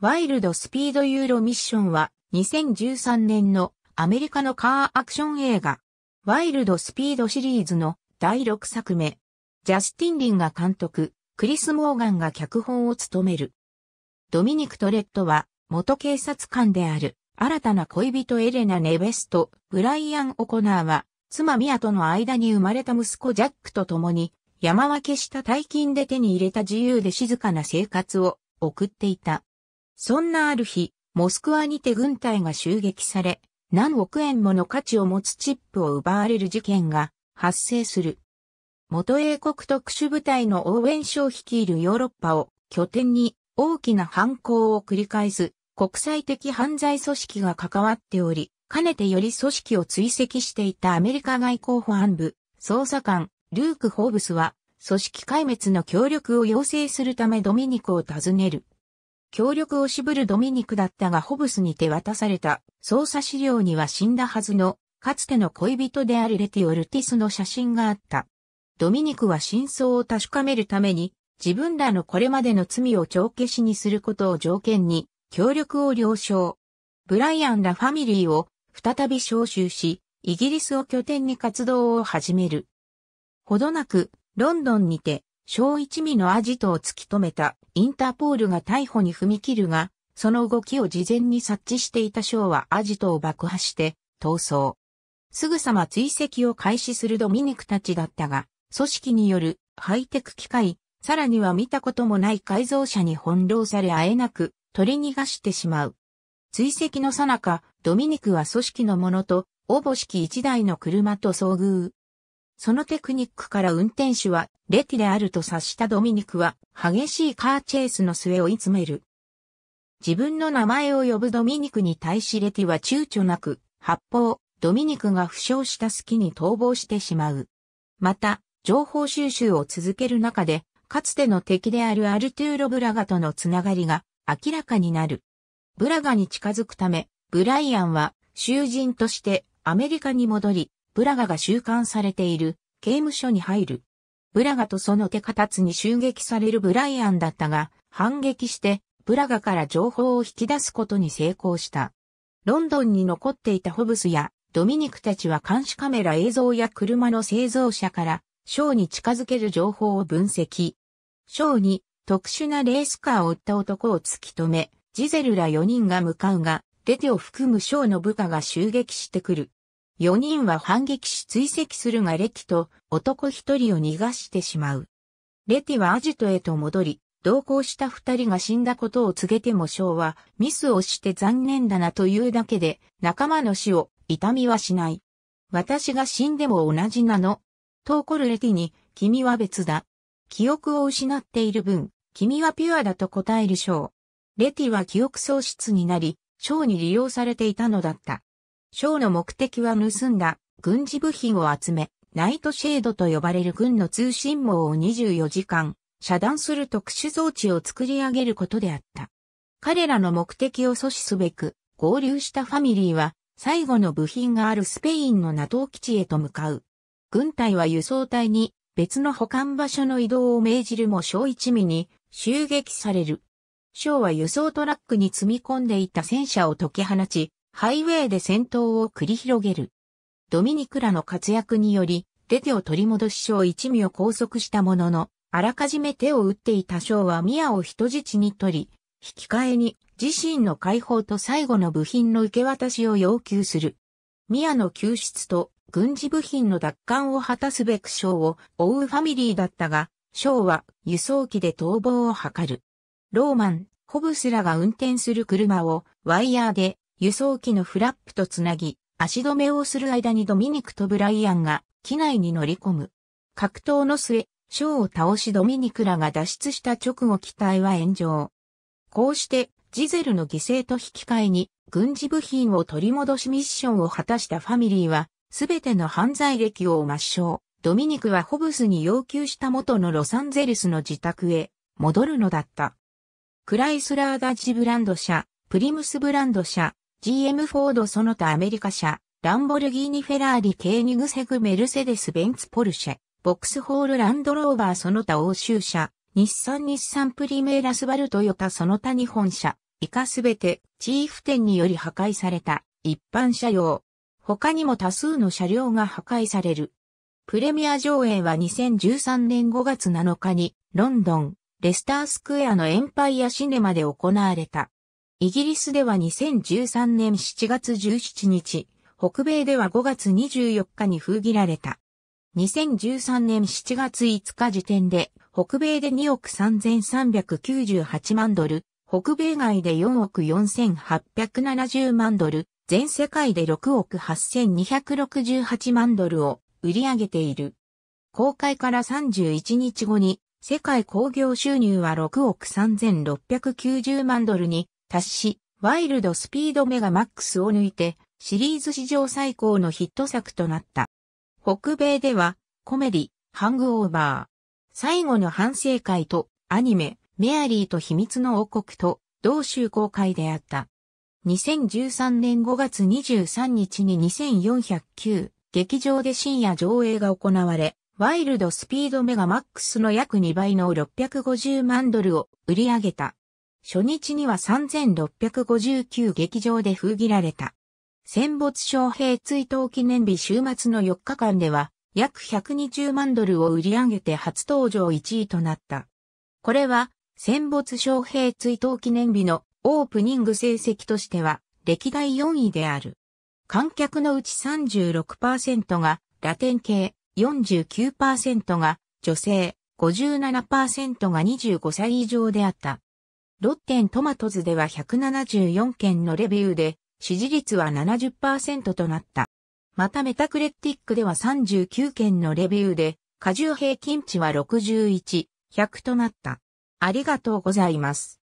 ワイルドスピードユーロミッションは2013年のアメリカのカーアクション映画ワイルドスピードシリーズの第6作目。ジャスティン・リンが監督、クリス・モーガンが脚本を務める。ドミニク・トレットは元警察官である新たな恋人エレナ・ネベスト、ブライアン・オコナーは妻ミアとの間に生まれた息子ジャックと共に山分けした大金で手に入れた自由で静かな生活を送っていた。そんなある日、モスクワにて軍隊が襲撃され、何億円もの価値を持つチップを奪われる事件が発生する。元英国特殊部隊の応援賞率いるヨーロッパを拠点に大きな犯行を繰り返す国際的犯罪組織が関わっており、かねてより組織を追跡していたアメリカ外交保安部捜査官ルーク・ホーブスは組織壊滅の協力を要請するためドミニクを訪ねる。協力を渋るドミニクだったがホブスに手渡された捜査資料には死んだはずのかつての恋人であるレティオ・ルティスの写真があった。ドミニクは真相を確かめるために自分らのこれまでの罪を帳消しにすることを条件に協力を了承。ブライアンらファミリーを再び招集し、イギリスを拠点に活動を始める。ほどなく、ロンドンにて、小一味のアジトを突き止めたインターポールが逮捕に踏み切るが、その動きを事前に察知していた章はアジトを爆破して逃走。すぐさま追跡を開始するドミニクたちだったが、組織によるハイテク機械、さらには見たこともない改造車に翻弄されあえなく取り逃がしてしまう。追跡のさなか、ドミニクは組織のものと、おぼしき一台の車と遭遇。そのテクニックから運転手はレティであると察したドミニクは激しいカーチェイスの末追い詰める。自分の名前を呼ぶドミニクに対しレティは躊躇なく発砲、ドミニクが負傷した隙に逃亡してしまう。また、情報収集を続ける中で、かつての敵であるアルトゥーロ・ブラガとのつながりが明らかになる。ブラガに近づくため、ブライアンは囚人としてアメリカに戻り、ブラガが収監されている刑務所に入る。ブラガとその手形に襲撃されるブライアンだったが、反撃してブラガから情報を引き出すことに成功した。ロンドンに残っていたホブスやドミニクたちは監視カメラ映像や車の製造者からショーに近づける情報を分析。ショーに特殊なレースカーを売った男を突き止め、ジゼルら4人が向かうが、出テを含むショーの部下が襲撃してくる。4人は反撃し追跡するがレティと男1人を逃がしてしまう。レティはアジトへと戻り、同行した2人が死んだことを告げてもショーはミスをして残念だなというだけで仲間の死を痛みはしない。私が死んでも同じなの。と怒るレティに君は別だ。記憶を失っている分、君はピュアだと答えるショー。レティは記憶喪失になり、ショーに利用されていたのだった。ショーの目的は盗んだ軍事部品を集め、ナイトシェードと呼ばれる軍の通信網を24時間遮断する特殊装置を作り上げることであった。彼らの目的を阻止すべく合流したファミリーは最後の部品があるスペインのナトウ基地へと向かう。軍隊は輸送隊に別の保管場所の移動を命じるも小一味に襲撃される。ショーは輸送トラックに積み込んでいた戦車を解き放ち、ハイウェイで戦闘を繰り広げる。ドミニクラの活躍により、出テを取り戻し将一味を拘束したものの、あらかじめ手を打っていた将はミアを人質に取り、引き換えに自身の解放と最後の部品の受け渡しを要求する。ミアの救出と軍事部品の奪還を果たすべく将を追うファミリーだったが、将は輸送機で逃亡を図る。ローマン、ホブスらが運転する車をワイヤーで輸送機のフラップとつなぎ、足止めをする間にドミニクとブライアンが機内に乗り込む。格闘の末、ショーを倒しドミニクらが脱出した直後機体は炎上。こうしてジゼルの犠牲と引き換えに軍事部品を取り戻しミッションを果たしたファミリーはすべての犯罪歴を抹消。ドミニクはホブスに要求した元のロサンゼルスの自宅へ戻るのだった。クライスラーダッジブランド社、プリムスブランド社、GM フォードその他アメリカ車、ランボルギーニ・フェラーリ・ケーニグセグ・メルセデス・ベンツ・ポルシェ、ボックスホール・ランド・ローバーその他欧州車、日産日産プリメーラスバルトヨタその他日本車、以下すべてチーフ店により破壊された一般車両。他にも多数の車両が破壊される。プレミア上映は2013年5月7日にロンドン、レスタースクエアのエンパイアシネマで行われた。イギリスでは2013年7月17日、北米では5月24日に封切られた。2013年7月5日時点で、北米で2億3398万ドル、北米外で4億4870万ドル、全世界で6億8268万ドルを売り上げている。公開から31日後に、世界興行収入は6億3690万ドルに達し、ワイルドスピードメガマックスを抜いて、シリーズ史上最高のヒット作となった。北米では、コメディ、ハングオーバー、最後の反省会と、アニメ、メアリーと秘密の王国と、同州公開であった。2013年5月23日に2409劇場で深夜上映が行われ、ワイルドスピードメガマックスの約2倍の650万ドルを売り上げた。初日には3659劇場で封切られた。戦没将兵追悼記念日週末の4日間では、約120万ドルを売り上げて初登場1位となった。これは、戦没将兵追悼記念日のオープニング成績としては、歴代4位である。観客のうち36%がラテン系、49%が女性、57%が25歳以上であった。ロッテントマトズでは174件のレビューで、支持率は70%となった。またメタクレティックでは39件のレビューで、過重平均値は61、100となった。ありがとうございます。